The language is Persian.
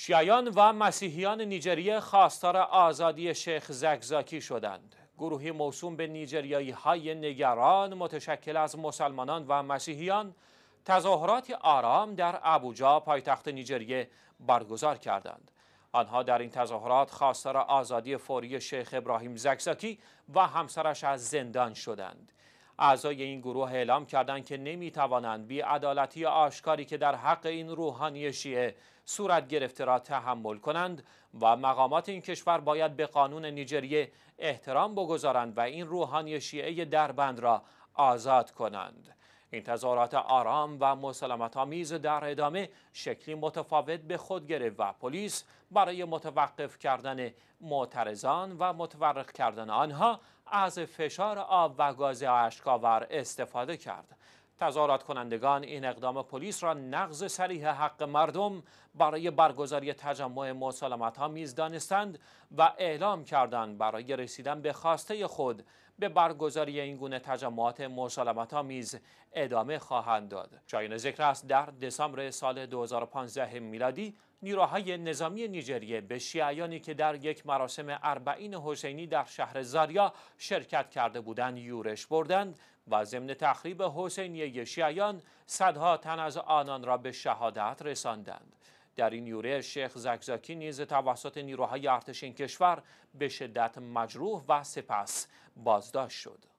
شیعیان و مسیحیان نیجریه خواستار آزادی شیخ زگزاکی شدند. گروهی موسوم به نیجریایی های نگران متشکل از مسلمانان و مسیحیان تظاهرات آرام در ابوجا پایتخت نیجریه برگزار کردند. آنها در این تظاهرات خواستار آزادی فوری شیخ ابراهیم زکزاکی و همسرش از زندان شدند. اعضای این گروه اعلام کردند که نمی توانند بی عدالتی آشکاری که در حق این روحانی شیعه صورت گرفته را تحمل کنند و مقامات این کشور باید به قانون نیجریه احترام بگذارند و این روحانی شیعه دربند را آزاد کنند انتظارات آرام و مسلمت آمیز در ادامه شکلی متفاوت به خود گرفت و پلیس برای متوقف کردن معترضان و متورق کردن آنها از فشار آب و گاز اشکاور استفاده کرد تظاهرات کنندگان این اقدام پلیس را نقض صریح حق مردم برای برگزاری تجمع مسالمت ها میز دانستند و اعلام کردند برای رسیدن به خواسته خود به برگزاری این گونه تجمعات مسالمت ها میز ادامه خواهند داد. شایانه ذکر است در دسامبر سال 2015 میلادی نیروهای نظامی نیجریه به شیعیانی که در یک مراسم اربعین حسینی در شهر زاریا شرکت کرده بودند یورش بردند و ضمن تخریب حسینیه شیعیان صدها تن از آنان را به شهادت رساندند در این یوره شیخ زکزاکی نیز توسط نیروهای ارتش این کشور به شدت مجروح و سپس بازداشت شد